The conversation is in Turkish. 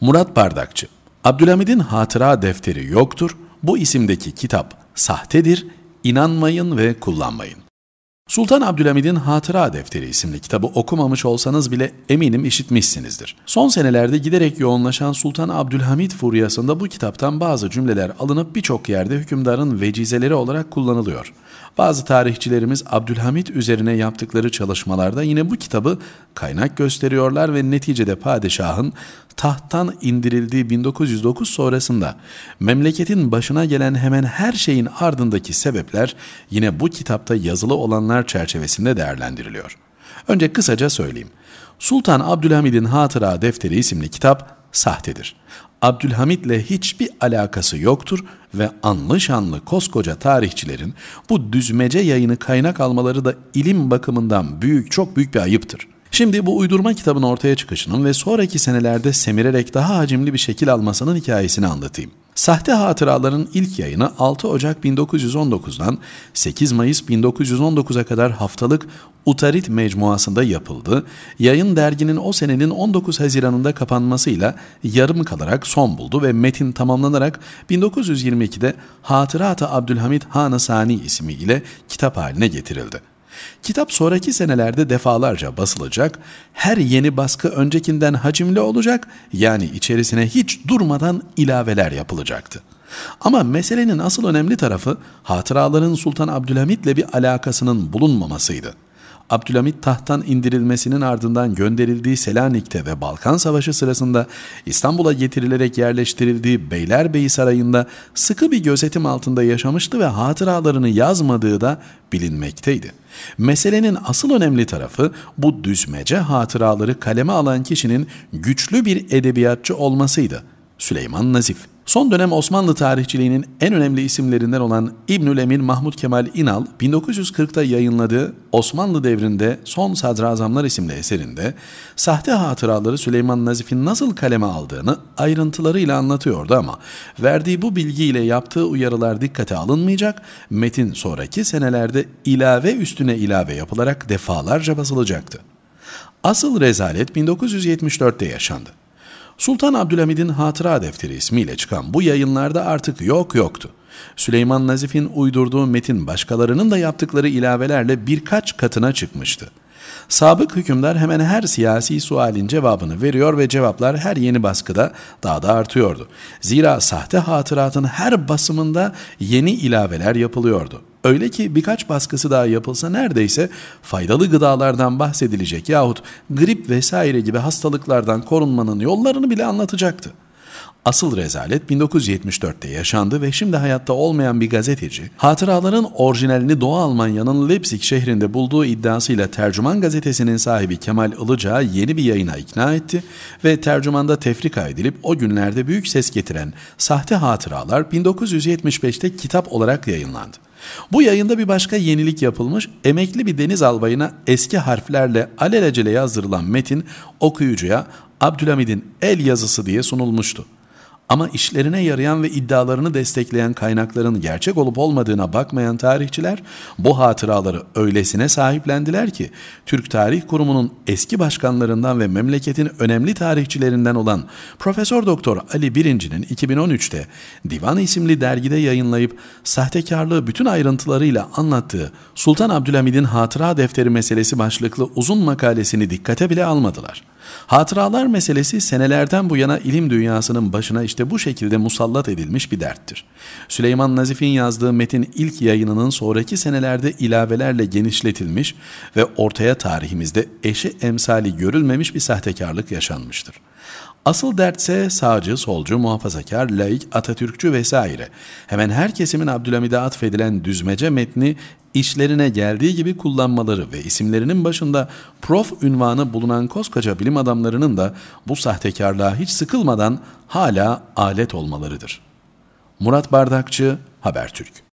Murat Bardakçı Abdülhamid'in hatıra defteri yoktur. Bu isimdeki kitap sahtedir. İnanmayın ve kullanmayın. Sultan Abdülhamid'in Hatıra Defteri isimli kitabı okumamış olsanız bile eminim işitmişsinizdir. Son senelerde giderek yoğunlaşan Sultan Abdülhamid furyasında bu kitaptan bazı cümleler alınıp birçok yerde hükümdarın vecizeleri olarak kullanılıyor. Bazı tarihçilerimiz Abdülhamid üzerine yaptıkları çalışmalarda yine bu kitabı kaynak gösteriyorlar ve neticede padişahın tahttan indirildiği 1909 sonrasında memleketin başına gelen hemen her şeyin ardındaki sebepler yine bu kitapta yazılı olanlar konular çerçevesinde değerlendiriliyor. Önce kısaca söyleyeyim. Sultan Abdülhamid'in Hatıra Defteri isimli kitap sahtedir. Abdülhamid'le hiçbir alakası yoktur ve anlı şanlı koskoca tarihçilerin bu düzmece yayını kaynak almaları da ilim bakımından büyük çok büyük bir ayıptır.'' Şimdi bu uydurma kitabın ortaya çıkışının ve sonraki senelerde semirerek daha hacimli bir şekil almasının hikayesini anlatayım. Sahte Hatıraların ilk yayını 6 Ocak 1919'dan 8 Mayıs 1919'a kadar haftalık Utarit mecmuasında yapıldı. Yayın derginin o senenin 19 Haziran'ında kapanmasıyla yarım kalarak son buldu ve metin tamamlanarak 1922'de Hatırata Abdülhamit Hanı Sani ismiyle kitap haline getirildi. Kitap sonraki senelerde defalarca basılacak, her yeni baskı öncekinden hacimli olacak, yani içerisine hiç durmadan ilaveler yapılacaktı. Ama meselenin asıl önemli tarafı hatıraların Sultan Abdülhamit'le bir alakasının bulunmamasıydı. Abdülhamit tahttan indirilmesinin ardından gönderildiği Selanik'te ve Balkan Savaşı sırasında İstanbul'a getirilerek yerleştirildiği Beylerbeyi Sarayı'nda sıkı bir gözetim altında yaşamıştı ve hatıralarını yazmadığı da bilinmekteydi. Meselenin asıl önemli tarafı bu düzmece hatıraları kaleme alan kişinin güçlü bir edebiyatçı olmasıydı. Süleyman Nazif Son dönem Osmanlı tarihçiliğinin en önemli isimlerinden olan İbnül Emir Mahmud Kemal İnal, 1940'ta yayınladığı Osmanlı devrinde Son Sadrazamlar isimli eserinde sahte hatıraları Süleyman Nazif'in nasıl kaleme aldığını ayrıntılarıyla anlatıyordu ama verdiği bu bilgiyle yaptığı uyarılar dikkate alınmayacak, metin sonraki senelerde ilave üstüne ilave yapılarak defalarca basılacaktı. Asıl rezalet 1974'te yaşandı. Sultan Abdülhamid'in Hatıra Defteri ismiyle çıkan bu yayınlarda artık yok yoktu. Süleyman Nazif'in uydurduğu metin başkalarının da yaptıkları ilavelerle birkaç katına çıkmıştı. Sabık hükümdar hemen her siyasi sualin cevabını veriyor ve cevaplar her yeni baskıda daha da artıyordu. Zira sahte hatıratın her basımında yeni ilaveler yapılıyordu. Öyle ki birkaç baskısı daha yapılsa neredeyse faydalı gıdalardan bahsedilecek yahut grip vesaire gibi hastalıklardan korunmanın yollarını bile anlatacaktı. Asıl rezalet 1974'te yaşandı ve şimdi hayatta olmayan bir gazeteci, hatıraların orijinalini Doğu Almanya'nın Leipzig şehrinde bulduğu iddiasıyla Tercüman gazetesinin sahibi Kemal Ilıca yeni bir yayına ikna etti ve tercümanda tefrika edilip o günlerde büyük ses getiren sahte hatıralar 1975'te kitap olarak yayınlandı. Bu yayında bir başka yenilik yapılmış, emekli bir deniz albayına eski harflerle alelacele yazdırılan metin okuyucuya Abdülhamid'in el yazısı diye sunulmuştu. Ama işlerine yarayan ve iddialarını destekleyen kaynakların gerçek olup olmadığına bakmayan tarihçiler bu hatıraları öylesine sahiplendiler ki Türk Tarih Kurumu'nun eski başkanlarından ve memleketin önemli tarihçilerinden olan Profesör Doktor Ali Birinci'nin 2013'te Divan isimli dergide yayınlayıp sahtekarlığı bütün ayrıntılarıyla anlattığı Sultan Abdülhamid'in hatıra defteri meselesi başlıklı uzun makalesini dikkate bile almadılar. Hatıralar meselesi senelerden bu yana ilim dünyasının başına işte bu şekilde musallat edilmiş bir derttir. Süleyman Nazif'in yazdığı metin ilk yayınının sonraki senelerde ilavelerle genişletilmiş ve ortaya tarihimizde eşi emsali görülmemiş bir sahtekarlık yaşanmıştır. Asıl dertse sağcı, solcu, muhafazakar, laik, Atatürkçü vesaire. Hemen her kesimin Abdülhamid'e atfedilen düzmece metni işlerine geldiği gibi kullanmaları ve isimlerinin başında prof ünvanı bulunan koskoca bilim adamlarının da bu sahtekarlığa hiç sıkılmadan hala alet olmalarıdır. Murat Bardakçı, Habertürk